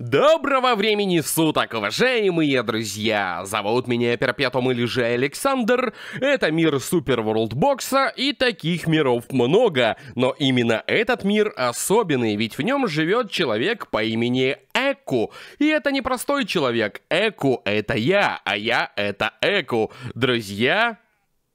Доброго времени суток, уважаемые друзья! Зовут меня Перпетум или же Александр, это мир Супер Ворлдбокса, и таких миров много, но именно этот мир особенный, ведь в нем живет человек по имени Эку. И это не простой человек, Эку это я, а я это Эку. Друзья,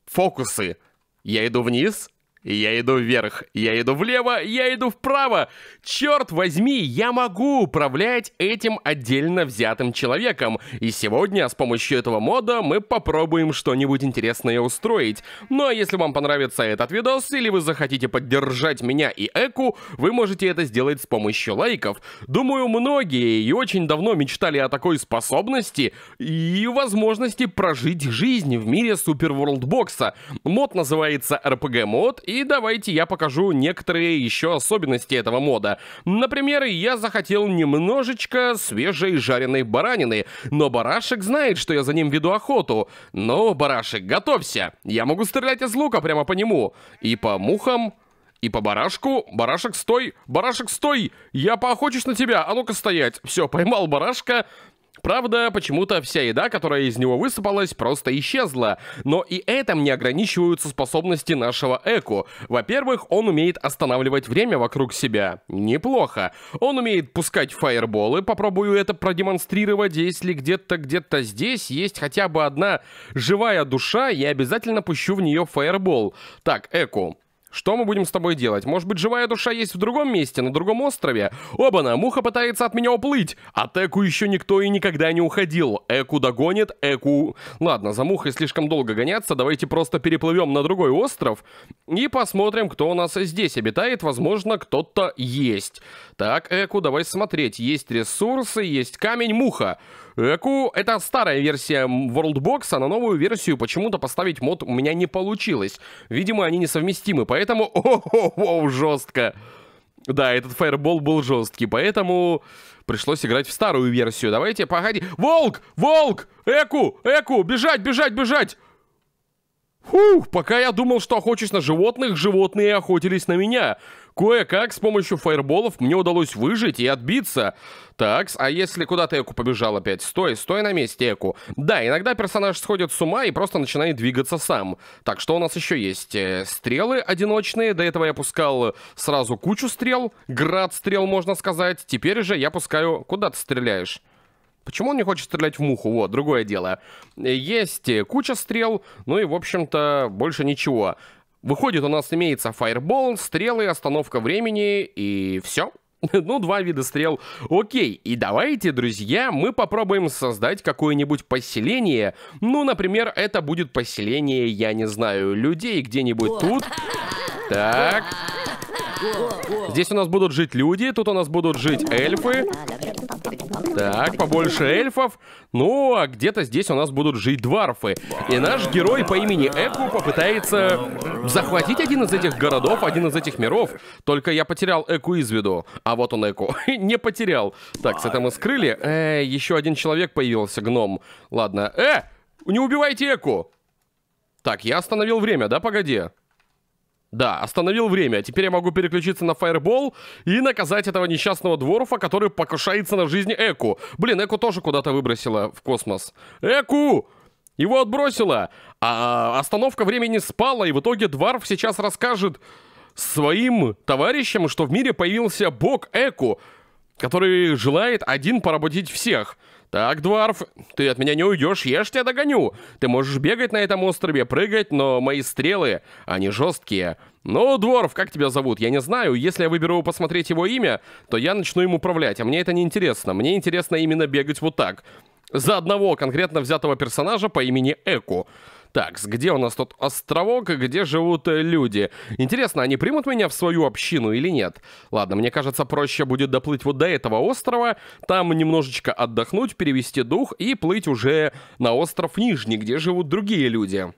фокусы. Я иду вниз, я иду вверх, я иду влево, я иду вправо. Черт возьми, я могу управлять этим отдельно взятым человеком. И сегодня с помощью этого мода мы попробуем что-нибудь интересное устроить. Ну а если вам понравится этот видос, или вы захотите поддержать меня и Эку, вы можете это сделать с помощью лайков. Думаю, многие и очень давно мечтали о такой способности и возможности прожить жизнь в мире Супер Ворлдбокса. Мод называется RPG-мод, и давайте я покажу некоторые еще особенности этого мода. Например, я захотел немножечко свежей жареной баранины, но барашек знает, что я за ним веду охоту. Но, барашек, готовься, я могу стрелять из лука прямо по нему. И по мухам, и по барашку. Барашек, стой! Барашек, стой! Я поохочусь на тебя! А ну-ка стоять! Все, поймал барашка. Правда, почему-то вся еда, которая из него высыпалась, просто исчезла. Но и этим не ограничиваются способности нашего Эку. Во-первых, он умеет останавливать время вокруг себя. Неплохо. Он умеет пускать фаерболы, попробую это продемонстрировать. Если где-то, где-то здесь есть хотя бы одна живая душа, я обязательно пущу в нее фаербол. Так, Эку, что мы будем с тобой делать? Может быть, живая душа есть в другом месте, на другом острове? Обана, муха пытается от меня уплыть. От а Эку еще никто и никогда не уходил. Эку догонит, Эку... Ладно, за мухой слишком долго гоняться, давайте просто переплывем на другой остров и посмотрим, кто у нас здесь обитает. Возможно, кто-то есть. Так, Эку, давай смотреть. Есть ресурсы, есть камень, муха. Муха. Эку — это старая версия Worldbox, а на новую версию почему-то поставить мод у меня не получилось. Видимо, они несовместимы, поэтому... о жестко! Да, этот фаербол был жесткий, поэтому пришлось играть в старую версию. Давайте, погоди. Волк! Волк! Эку! Эку! Бежать, бежать, бежать! Фух, пока я думал, что охочусь на животных, животные охотились на меня. Кое-как с помощью фаерболов мне удалось выжить и отбиться. Такс, а если куда-то Эку побежал опять? Стой, стой на месте, Эку. Да, иногда персонаж сходит с ума и просто начинает двигаться сам. Так, что у нас еще есть? Э, стрелы одиночные. До этого я пускал сразу кучу стрел. Град стрел, можно сказать. Теперь же я пускаю... Куда ты стреляешь? Почему он не хочет стрелять в муху? Вот, другое дело. Есть э, куча стрел, ну и, в общем-то, больше ничего. Выходит, у нас имеется фаербол, стрелы, остановка времени и все. Ну, два вида стрел. Окей, и давайте, друзья, мы попробуем создать какое-нибудь поселение. Ну, например, это будет поселение, я не знаю, людей где-нибудь тут. Так. Здесь у нас будут жить люди, тут у нас будут жить эльфы. Так, побольше эльфов. Ну, а где-то здесь у нас будут жить дварфы. И наш герой по имени Эку попытается захватить один из этих городов, один из этих миров. Только я потерял Эку из виду. А вот он Эку. Не потерял. Так, с этого мы скрыли. Э, еще один человек появился, гном. Ладно. Э! Не убивайте Эку! Так, я остановил время, да, погоди? Да, остановил время. Теперь я могу переключиться на фаербол и наказать этого несчастного дворфа, который покушается на жизнь Эку. Блин, Эку тоже куда-то выбросила в космос. Эку! Его отбросила! А, а остановка времени спала, и в итоге дворф сейчас расскажет своим товарищам, что в мире появился бог Эку, который желает один поработить всех. «Так, Дварф, ты от меня не уйдешь, я ж тебя догоню. Ты можешь бегать на этом острове, прыгать, но мои стрелы, они жесткие. Ну, дворф, как тебя зовут? Я не знаю. Если я выберу посмотреть его имя, то я начну им управлять, а мне это не интересно. Мне интересно именно бегать вот так. За одного конкретно взятого персонажа по имени Эку». Так, где у нас тот островок, где живут э, люди? Интересно, они примут меня в свою общину или нет? Ладно, мне кажется, проще будет доплыть вот до этого острова, там немножечко отдохнуть, перевести дух и плыть уже на остров Нижний, где живут другие люди.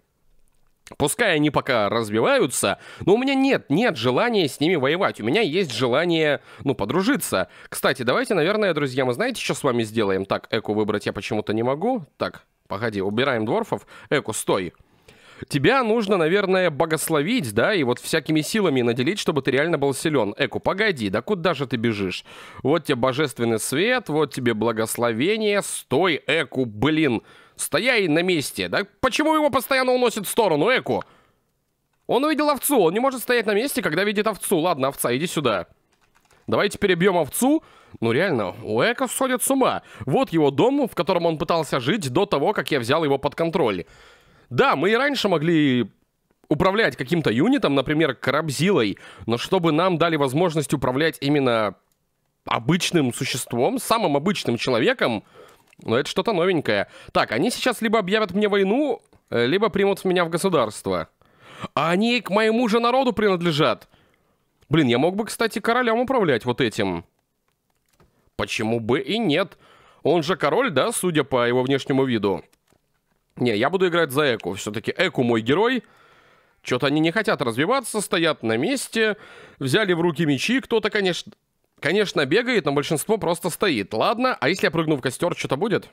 Пускай они пока развиваются, но у меня нет, нет желания с ними воевать. У меня есть желание, ну, подружиться. Кстати, давайте, наверное, друзья, мы знаете, что с вами сделаем? Так, Эку выбрать я почему-то не могу. Так, погоди, убираем дворфов. Эко, стой. Тебя нужно, наверное, богословить, да, и вот всякими силами наделить, чтобы ты реально был силен. Эку, погоди, да куда же ты бежишь? Вот тебе божественный свет, вот тебе благословение. Стой, Эку, блин, стояй на месте. Да почему его постоянно уносит в сторону, Эку? Он увидел овцу, он не может стоять на месте, когда видит овцу. Ладно, овца, иди сюда. Давайте перебьем овцу, ну реально, у Уэка сходит с ума. Вот его дом, в котором он пытался жить до того, как я взял его под контроль. Да, мы и раньше могли управлять каким-то юнитом, например, Крабзилой, но чтобы нам дали возможность управлять именно обычным существом, самым обычным человеком, но ну, это что-то новенькое. Так, они сейчас либо объявят мне войну, э, либо примут меня в государство. А они к моему же народу принадлежат. Блин, я мог бы, кстати, королям управлять вот этим почему бы и нет? Он же король, да, судя по его внешнему виду? Не, я буду играть за Эку. Все-таки Эку мой герой. Что-то они не хотят развиваться, стоят на месте. Взяли в руки мечи. Кто-то, конечно, конечно, бегает, но большинство просто стоит. Ладно, а если я прыгну в костер, что-то будет?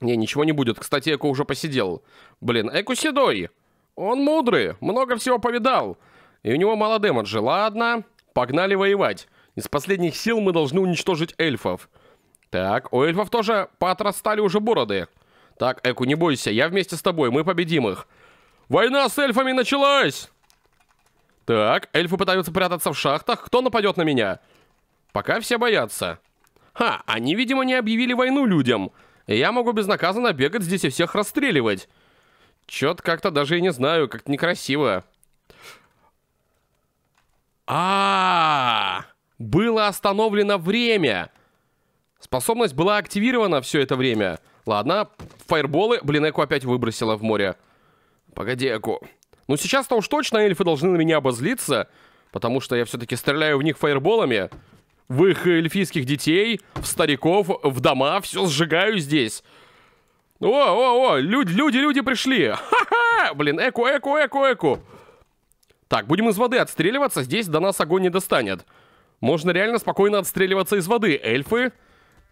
Не, ничего не будет. Кстати, Эку уже посидел. Блин, Эку седой. Он мудрый, много всего повидал. И у него мало демеджа. Ладно, погнали воевать. Из последних сил мы должны уничтожить эльфов. Так, у эльфов тоже поотрастали уже бороды. Так, Эку, не бойся, я вместе с тобой, мы победим их. Война с эльфами началась! Так, эльфы пытаются прятаться в шахтах, кто нападет на меня? Пока все боятся. Ха, они, видимо, не объявили войну людям. я могу безнаказанно бегать здесь и всех расстреливать. Чет, как-то даже и не знаю, как-то некрасиво. А, -а, было остановлено время. Способность была активирована все это время. Ладно, фаерболы. Блин, Эку опять выбросила в море. Погоди, Эку. Ну сейчас-то уж точно эльфы должны на меня обозлиться, потому что я все-таки стреляю в них фаерболами. В их эльфийских детей, в стариков, в дома. Все сжигаю здесь. О, о, о, люди, люди, люди пришли. Ха-ха! Блин, Эку, Эку, Эку, Эку. Так, будем из воды отстреливаться. Здесь до нас огонь не достанет. Можно реально спокойно отстреливаться из воды. Эльфы...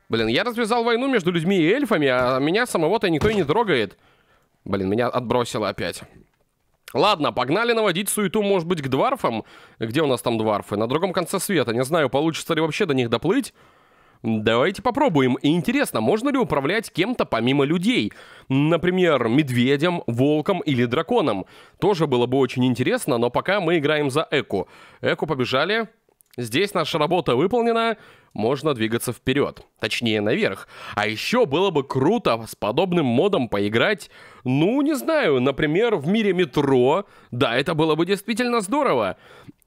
Блин, я развязал войну между людьми и эльфами, а меня самого-то никто и не трогает. Блин, меня отбросило опять. Ладно, погнали наводить суету, может быть, к дварфам. Где у нас там дварфы? На другом конце света. Не знаю, получится ли вообще до них доплыть. Давайте попробуем. И интересно, можно ли управлять кем-то помимо людей? Например, медведем, волком или драконом? Тоже было бы очень интересно, но пока мы играем за Эку. Эку побежали. Здесь наша работа выполнена, можно двигаться вперед, точнее наверх. А еще было бы круто с подобным модом поиграть, ну не знаю, например, в мире метро. Да, это было бы действительно здорово.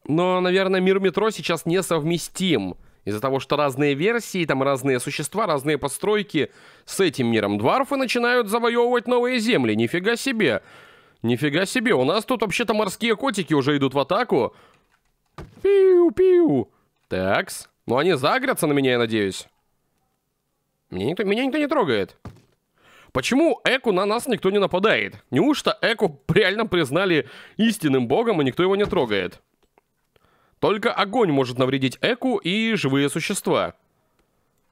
Но, наверное, мир метро сейчас несовместим. Из-за того, что разные версии, там разные существа, разные постройки. С этим миром дварфы начинают завоевывать новые земли, нифига себе. Нифига себе, у нас тут вообще-то морские котики уже идут в атаку. Пиу-пиу. Такс. Ну они загрятся на меня, я надеюсь. Меня никто, меня никто не трогает. Почему Эку на нас никто не нападает? Неужто Эку реально признали истинным богом, и никто его не трогает? Только огонь может навредить Эку и живые существа.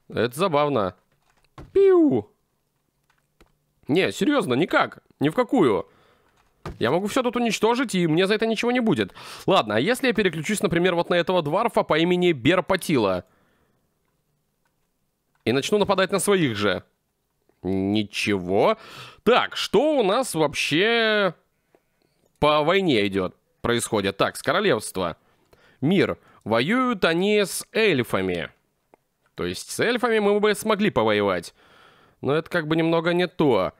Это забавно. Пиу. Не, серьезно, никак. Ни в какую. Я могу все тут уничтожить, и мне за это ничего не будет. Ладно, а если я переключусь, например, вот на этого дварфа по имени Берпатила? И начну нападать на своих же. Ничего. Так, что у нас вообще по войне идет, происходит? Так, с королевства. Мир. Воюют они с эльфами. То есть с эльфами мы бы смогли повоевать. Но это как бы немного не то.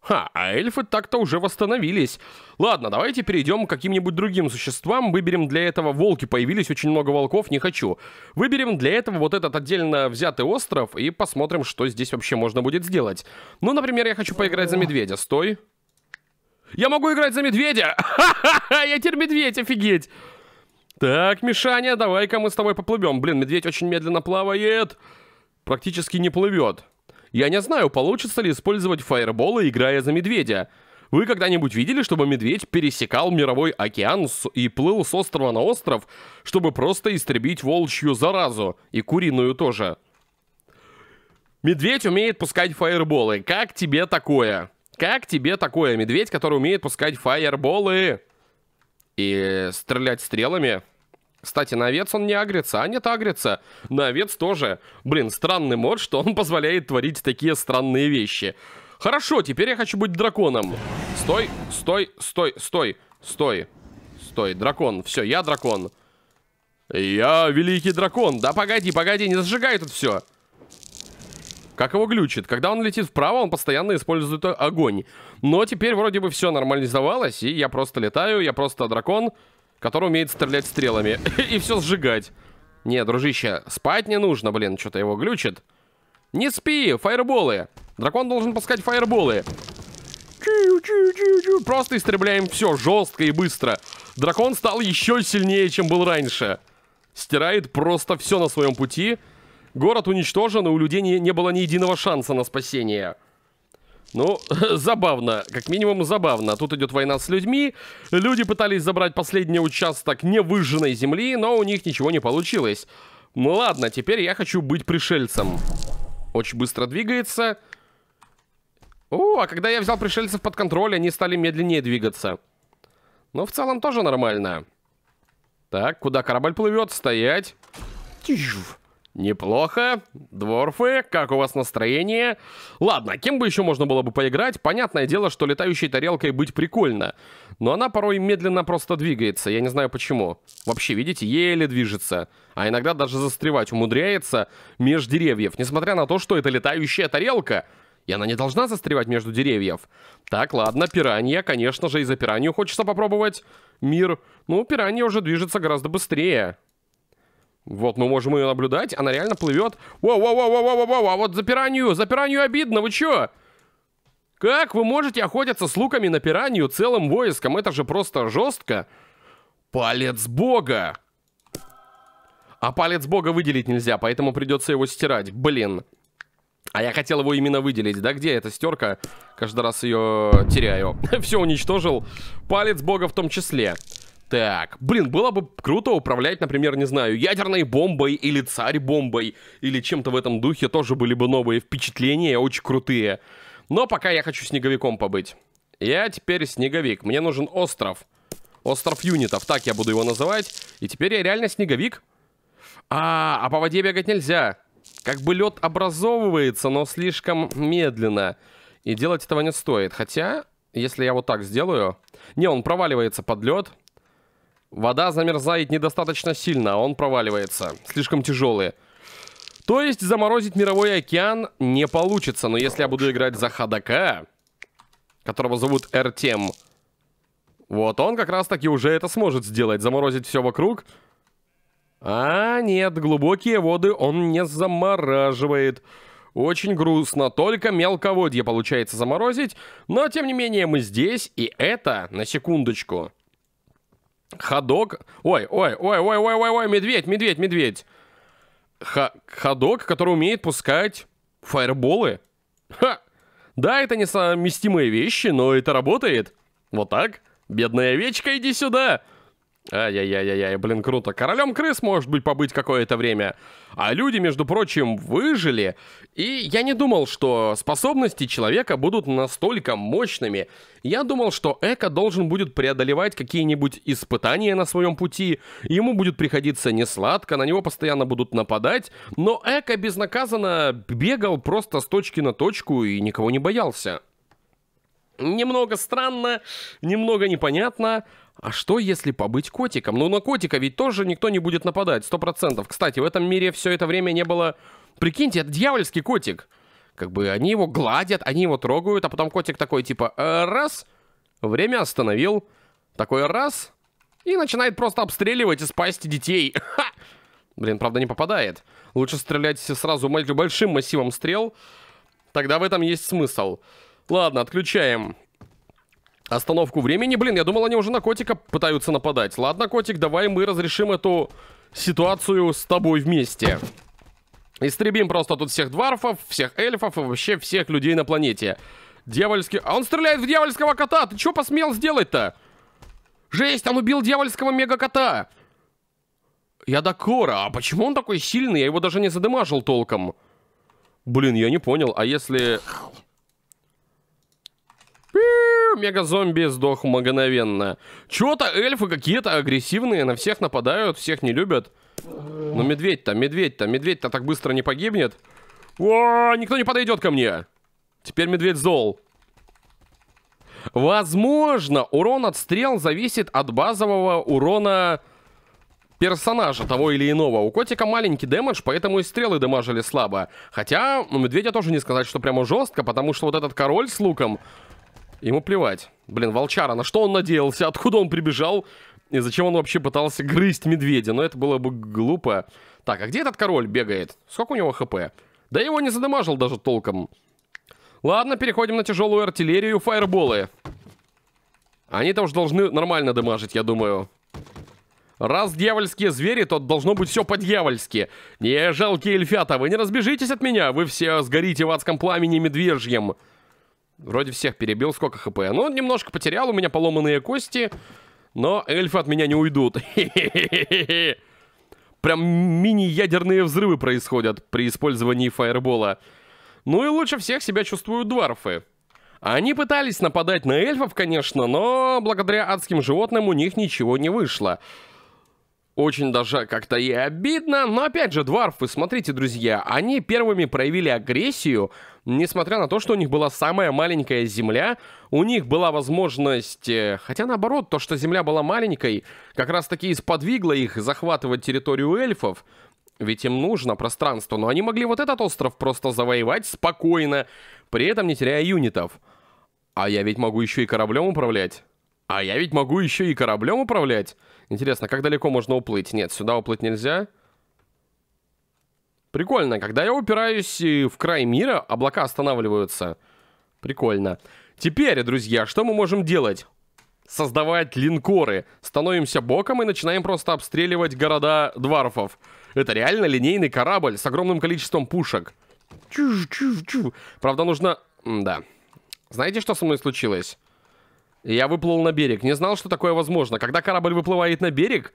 Ха, а эльфы так-то уже восстановились. Ладно, давайте перейдем к каким-нибудь другим существам. Выберем для этого... Волки появились, очень много волков, не хочу. Выберем для этого вот этот отдельно взятый остров и посмотрим, что здесь вообще можно будет сделать. Ну, например, я хочу поиграть за медведя. Стой. Я могу играть за медведя! Ха-ха-ха, я теперь медведь, офигеть! Так, Мишаня, давай-ка мы с тобой поплывем. Блин, медведь очень медленно плавает. Практически не плывет. Я не знаю, получится ли использовать фаерболы, играя за медведя. Вы когда-нибудь видели, чтобы медведь пересекал мировой океан и плыл с острова на остров, чтобы просто истребить волчью заразу и куриную тоже? Медведь умеет пускать фаерболы. Как тебе такое? Как тебе такое? Медведь, который умеет пускать фаерболы и стрелять стрелами? Кстати, на овец он не агрится, а нет, агрится. На овец тоже. Блин, странный мод, что он позволяет творить такие странные вещи. Хорошо, теперь я хочу быть драконом. Стой, стой, стой, стой, стой, стой. Дракон, все, я дракон. Я великий дракон. Да погоди, погоди, не зажигай тут все. Как его глючит. Когда он летит вправо, он постоянно использует огонь. Но теперь вроде бы все нормализовалось, и я просто летаю, я просто дракон. Дракон который умеет стрелять стрелами и все сжигать. Не, дружище, спать не нужно, блин, что-то его глючит. Не спи, фаерболы. Дракон должен пускать фаерболы. Просто истребляем все жестко и быстро. Дракон стал еще сильнее, чем был раньше. Стирает просто все на своем пути. Город уничтожен, и у людей не, не было ни единого шанса на спасение. Ну, забавно, как минимум забавно. Тут идет война с людьми. Люди пытались забрать последний участок невыжженной земли, но у них ничего не получилось. Ну ладно, теперь я хочу быть пришельцем. Очень быстро двигается. О, а когда я взял пришельцев под контроль, они стали медленнее двигаться. Но в целом тоже нормально. Так, куда корабль плывет? Стоять. Тьф. Неплохо. Дворфы, как у вас настроение? Ладно, кем бы еще можно было бы поиграть? Понятное дело, что летающей тарелкой быть прикольно. Но она порой медленно просто двигается, я не знаю почему. Вообще, видите, еле движется. А иногда даже застревать умудряется меж деревьев, несмотря на то, что это летающая тарелка. И она не должна застревать между деревьев. Так, ладно, пиранья, конечно же, и за пиранью хочется попробовать. Мир. Ну, пиранья уже движется гораздо быстрее. Вот мы можем ее наблюдать, она реально плывет. Воу-воу-воу-воу-воу-воу, а вот за пиранью, за пиранью обидно, вы че? Как вы можете охотиться с луками на пиранью целым войском? Это же просто жестко. Палец бога. А палец бога выделить нельзя, поэтому придется его стирать. Блин. А я хотел его именно выделить. Да где эта стерка? Каждый раз ее теряю. Все уничтожил. Палец бога в том числе. Так, блин, было бы круто управлять, например, не знаю, ядерной бомбой или царь-бомбой, или чем-то в этом духе, тоже были бы новые впечатления, очень крутые. Но пока я хочу снеговиком побыть. Я теперь снеговик, мне нужен остров. Остров юнитов, так я буду его называть. И теперь я реально снеговик. А, а по воде бегать нельзя. Как бы лед образовывается, но слишком медленно. И делать этого не стоит. Хотя, если я вот так сделаю... Не, он проваливается под лед. Вода замерзает недостаточно сильно, а он проваливается. Слишком тяжелые. То есть заморозить мировой океан не получится. Но если я буду играть за Хадака, которого зовут Эртем, вот он как раз-таки уже это сможет сделать. Заморозить все вокруг. А нет, глубокие воды он не замораживает. Очень грустно, только мелководье получается заморозить, но тем не менее мы здесь, и это, на секундочку, Ходок. Ой, ой, ой, ой, ой, ой, ой, медведь, медведь, медведь. ходок, который умеет пускать фаерболы. Ха! Да, это несовместимые вещи, но это работает. Вот так. Бедная овечка, иди сюда. Ай-яй-яй-яй, блин, круто. Королем крыс, может быть, побыть какое-то время. А люди, между прочим, выжили. И я не думал, что способности человека будут настолько мощными. Я думал, что Эко должен будет преодолевать какие-нибудь испытания на своем пути. Ему будет приходиться несладко, на него постоянно будут нападать. Но Эко безнаказанно бегал просто с точки на точку и никого не боялся. Немного странно, немного непонятно, а что, если побыть котиком? Ну, на котика ведь тоже никто не будет нападать, сто процентов. Кстати, в этом мире все это время не было... Прикиньте, это дьявольский котик. Как бы они его гладят, они его трогают, а потом котик такой, типа, «Э, раз, время остановил, такой раз, и начинает просто обстреливать и спасти детей. Ха! Блин, правда, не попадает. Лучше стрелять сразу большим массивом стрел, тогда в этом есть смысл. Ладно, отключаем. Остановку времени. Блин, я думал, они уже на котика пытаются нападать. Ладно, котик, давай мы разрешим эту ситуацию с тобой вместе. Истребим просто тут всех дворфов, всех эльфов и вообще всех людей на планете. Дьявольский... А он стреляет в дьявольского кота! Ты что посмел сделать-то? Жесть, он убил дьявольского мега-кота! Я Дакора, а почему он такой сильный? Я его даже не задымажил толком. Блин, я не понял, а если... Пиу! мега-зомби сдох мгновенно. чего то эльфы какие-то агрессивные, на всех нападают, всех не любят. Но медведь-то, медведь-то, медведь-то так быстро не погибнет. О, никто не подойдет ко мне. Теперь медведь зол. Возможно, урон от стрел зависит от базового урона персонажа того или иного. У котика маленький дэмэдж, поэтому и стрелы дэмажили слабо. Хотя, у ну, медведя тоже не сказать, что прямо жестко, потому что вот этот король с луком, Ему плевать. Блин, волчара, на что он надеялся? Откуда он прибежал? И зачем он вообще пытался грызть медведя? Но это было бы глупо. Так, а где этот король бегает? Сколько у него хп? Да его не задамажил даже толком. Ладно, переходим на тяжелую артиллерию, фаерболы. они там уж должны нормально дамажить, я думаю. Раз дьявольские звери, то должно быть все по-дьявольски. Не, жалкие эльфята, вы не разбежитесь от меня, вы все сгорите в адском пламени медвежьем. Вроде всех перебил. Сколько хп? Ну, немножко потерял. У меня поломанные кости. Но эльфы от меня не уйдут. Прям мини-ядерные взрывы происходят при использовании фаербола. Ну и лучше всех себя чувствуют дварфы. Они пытались нападать на эльфов, конечно, но благодаря адским животным у них ничего не вышло. Очень даже как-то и обидно. Но опять же, дварфы, смотрите, друзья, они первыми проявили агрессию, несмотря на то, что у них была самая маленькая земля, у них была возможность, э, хотя наоборот, то, что земля была маленькой, как раз таки сподвигло их захватывать территорию эльфов, ведь им нужно пространство, но они могли вот этот остров просто завоевать спокойно, при этом не теряя юнитов. А я ведь могу еще и кораблем управлять. А я ведь могу еще и кораблем управлять. Интересно, как далеко можно уплыть? Нет, сюда уплыть нельзя. Прикольно, когда я упираюсь э, в край мира, облака останавливаются. Прикольно. Теперь, друзья, что мы можем делать? Создавать линкоры. Становимся боком и начинаем просто обстреливать города дварфов. Это реально линейный корабль с огромным количеством пушек. Чу -чу -чу. Правда, нужно... М да. Знаете, что со мной случилось? Я выплыл на берег. Не знал, что такое возможно. Когда корабль выплывает на берег,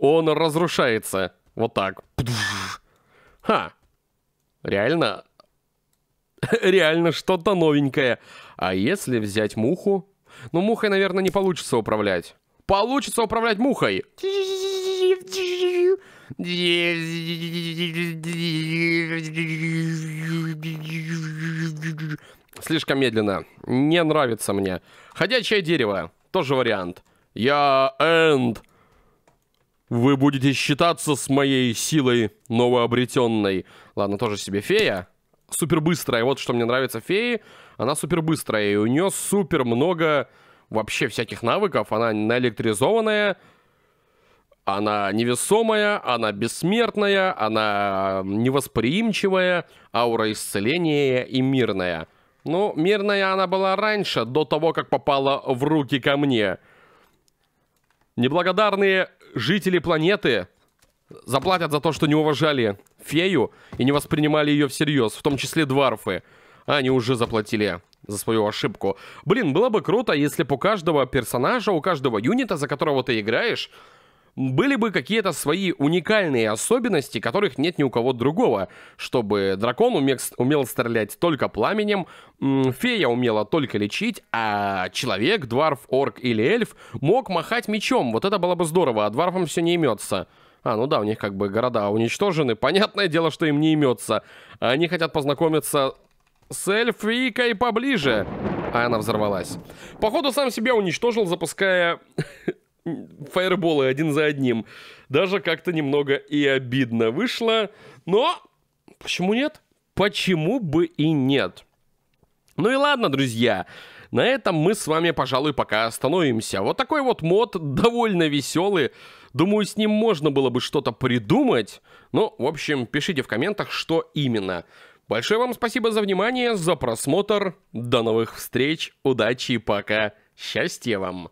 он разрушается. Вот так. Ха. Реально. Реально что-то новенькое. А если взять муху? Ну, мухой, наверное, не получится управлять. Получится управлять мухой слишком медленно. Не нравится мне. Ходячее дерево. Тоже вариант. Я энд. Вы будете считаться с моей силой новообретенной. Ладно, тоже себе фея. супербыстрая. Вот что мне нравится феи. Она супербыстрая И у нее супер много вообще всяких навыков. Она наэлектризованная. Она невесомая, она бессмертная, она невосприимчивая, аура исцеления и мирная. Ну, мирная она была раньше, до того, как попала в руки ко мне. Неблагодарные жители планеты заплатят за то, что не уважали фею и не воспринимали ее всерьез, в том числе дварфы. Они уже заплатили за свою ошибку. Блин, было бы круто, если бы у каждого персонажа, у каждого юнита, за которого ты играешь, были бы какие-то свои уникальные особенности, которых нет ни у кого другого, чтобы дракон умел, умел стрелять только пламенем, фея умела только лечить, а человек, дварф, орк или эльф мог махать мечом. Вот это было бы здорово, а дварфам все не имется. А, ну да, у них как бы города уничтожены. Понятное дело, что им не имется. Они хотят познакомиться с эльфийкой поближе. А она взорвалась. Походу, сам себя уничтожил, запуская фаерболы один за одним. Даже как-то немного и обидно вышло. Но почему нет? Почему бы и нет? Ну и ладно, друзья. На этом мы с вами, пожалуй, пока остановимся. Вот такой вот мод, довольно веселый. Думаю, с ним можно было бы что-то придумать. Ну, в общем, пишите в комментах, что именно. Большое вам спасибо за внимание, за просмотр. До новых встреч, удачи и пока. Счастья вам!